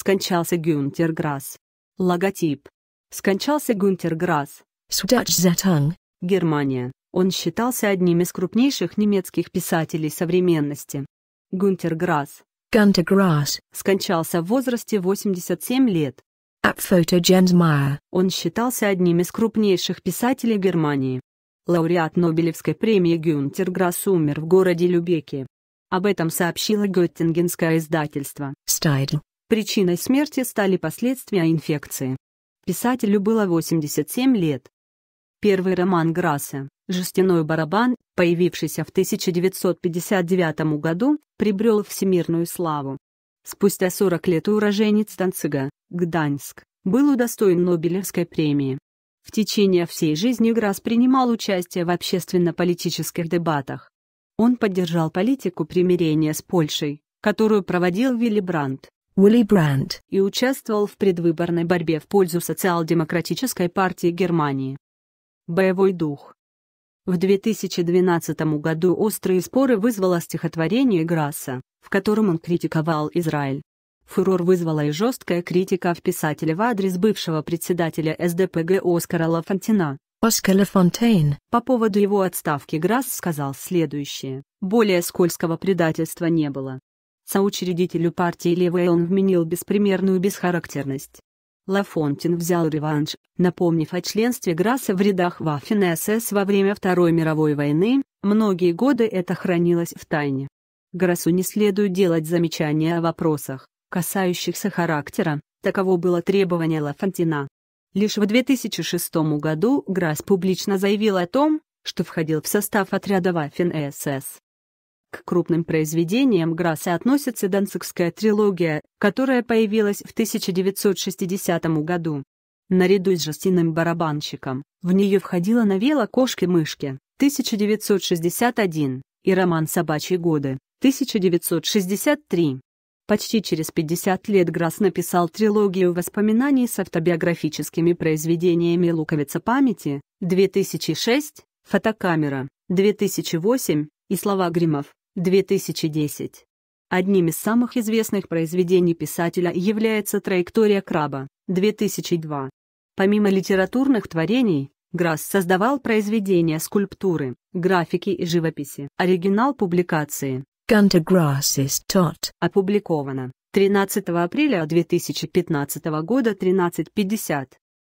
Скончался Гюнтер Грасс. Логотип. Скончался Гюнтер Грасс. Штатштатан. Германия. Он считался одним из крупнейших немецких писателей современности. Гюнтер Грасс. Гюнтер Грасс. Скончался в возрасте 87 лет. Апфото Дженсмайер. Он считался одним из крупнейших писателей Германии. Лауреат Нобелевской премии Гюнтер Грасс умер в городе Любеке. Об этом сообщило Геттингенское издательство. Стайдл. Причиной смерти стали последствия инфекции. Писателю было 87 лет. Первый роман Грасса «Жестяной барабан», появившийся в 1959 году, прибрел всемирную славу. Спустя 40 лет уроженец Танцига, Гданьск, был удостоен Нобелевской премии. В течение всей жизни Грас принимал участие в общественно-политических дебатах. Он поддержал политику примирения с Польшей, которую проводил Вилли Брандт. Уилли Брандт и участвовал в предвыборной борьбе в пользу социал-демократической партии Германии. Боевой дух. В 2012 году острые споры вызвало стихотворение Грасса, в котором он критиковал Израиль. Фурор вызвала и жесткая критика в писателе в адрес бывшего председателя СДПГ Оскара Лафонтина, Оскар Фонтейн по поводу его отставки Грасс сказал следующее. Более скользкого предательства не было. Соучредителю партии левой он вменил беспримерную бесхарактерность. Лафонтин взял реванш, напомнив о членстве Грасса в рядах Ваффен СС во время Второй мировой войны, многие годы это хранилось в тайне. Грассу не следует делать замечания о вопросах, касающихся характера, таково было требование Лафонтина. Лишь в 2006 году Грасс публично заявил о том, что входил в состав отряда Ваффен СС. К крупным произведениям Грасса относится данцикская трилогия, которая появилась в 1960 году. Наряду с жестяным барабанщиком, в нее входила новелла «Кошки-мышки» 1961 и роман «Собачьи годы» 1963. Почти через 50 лет Грасс написал трилогию воспоминаний с автобиографическими произведениями «Луковица памяти» 2006, «Фотокамера» 2008 и «Слова Гримов» 2010. Одним из самых известных произведений писателя является «Траектория краба» 2002. Помимо литературных творений, Грасс создавал произведения, скульптуры, графики и живописи. Оригинал публикации Gunter Grass is taught. опубликовано 13 апреля 2015 года 13.50